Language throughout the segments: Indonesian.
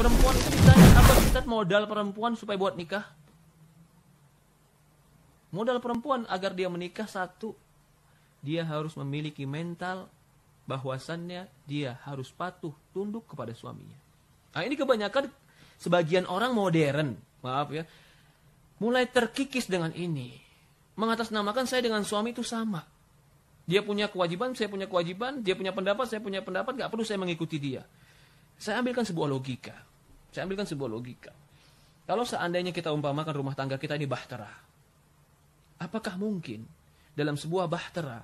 perempuan itu ditanya apa Ustaz modal perempuan supaya buat nikah? Modal perempuan agar dia menikah satu, dia harus memiliki mental bahwasannya dia harus patuh tunduk kepada suaminya. Nah, ini kebanyakan sebagian orang modern, maaf ya, mulai terkikis dengan ini. Mengatasnamakan saya dengan suami itu sama. Dia punya kewajiban, saya punya kewajiban, dia punya pendapat, saya punya pendapat, gak perlu saya mengikuti dia. Saya ambilkan sebuah logika. Saya ambilkan sebuah logika. Kalau seandainya kita umpamakan rumah tangga kita ini bahtera, apakah mungkin dalam sebuah bahtera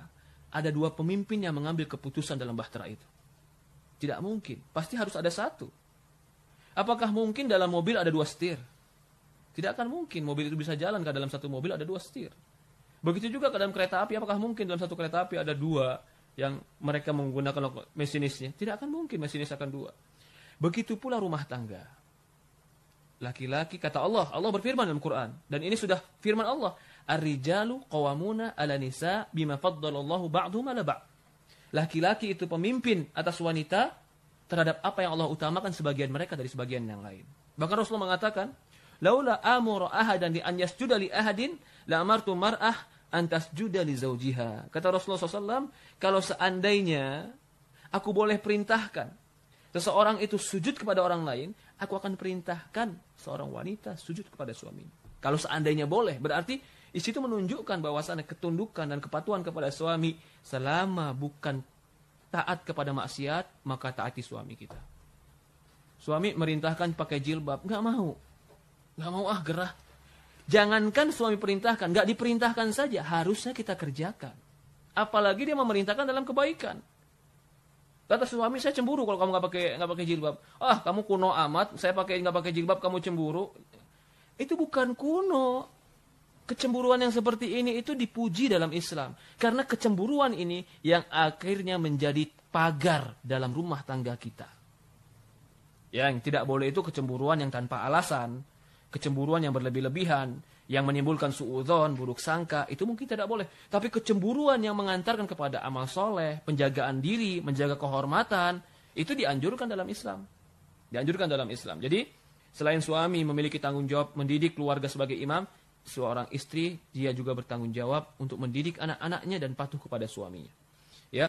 ada dua pemimpin yang mengambil keputusan dalam bahtera itu? Tidak mungkin. Pasti harus ada satu. Apakah mungkin dalam mobil ada dua setir? Tidak akan mungkin mobil itu bisa jalan karena dalam satu mobil ada dua setir. Begitu juga ke dalam kereta api, apakah mungkin dalam satu kereta api ada dua yang mereka menggunakan mesinisnya? Tidak akan mungkin mesinis akan dua. Begitu pula rumah tangga laki-laki kata Allah. Allah berfirman dalam Quran dan ini sudah firman Allah. Ar-rijalu qawamuna 'ala nisa bima faddalallahu ba'dhum 'ala ba'd. Laki-laki itu pemimpin atas wanita terhadap apa yang Allah utamakan sebagian mereka dari sebagian yang lain. Bahkan Rasulullah mengatakan, "Laula amur ahadan li an yasjuda li ahadin la amartu mar'ah antas tasjuda li zaujiha." Kata Rasulullah SAW, kalau seandainya aku boleh perintahkan seseorang itu sujud kepada orang lain, aku akan perintahkan seorang wanita sujud kepada suami. Kalau seandainya boleh, berarti di situ menunjukkan bahwasannya ketundukan dan kepatuhan kepada suami selama bukan taat kepada maksiat, maka taati suami kita. Suami merintahkan pakai jilbab, nggak mau. Nggak mau ah gerah. Jangankan suami perintahkan, nggak diperintahkan saja, harusnya kita kerjakan. Apalagi dia memerintahkan dalam kebaikan. Kata suami saya cemburu kalau kamu nggak pakai nggak pakai jilbab. Ah kamu kuno amat, saya pakai nggak pakai jilbab kamu cemburu. Itu bukan kuno. Kecemburuan yang seperti ini itu dipuji dalam Islam karena kecemburuan ini yang akhirnya menjadi pagar dalam rumah tangga kita. Yang tidak boleh itu kecemburuan yang tanpa alasan. Kecemburuan yang berlebih-lebihan, yang menimbulkan suudzon buruk sangka, itu mungkin tidak boleh. Tapi kecemburuan yang mengantarkan kepada amal soleh, penjagaan diri, menjaga kehormatan, itu dianjurkan dalam Islam. Dianjurkan dalam Islam. Jadi, selain suami memiliki tanggung jawab mendidik keluarga sebagai imam, seorang istri dia juga bertanggung jawab untuk mendidik anak-anaknya dan patuh kepada suaminya. Ya.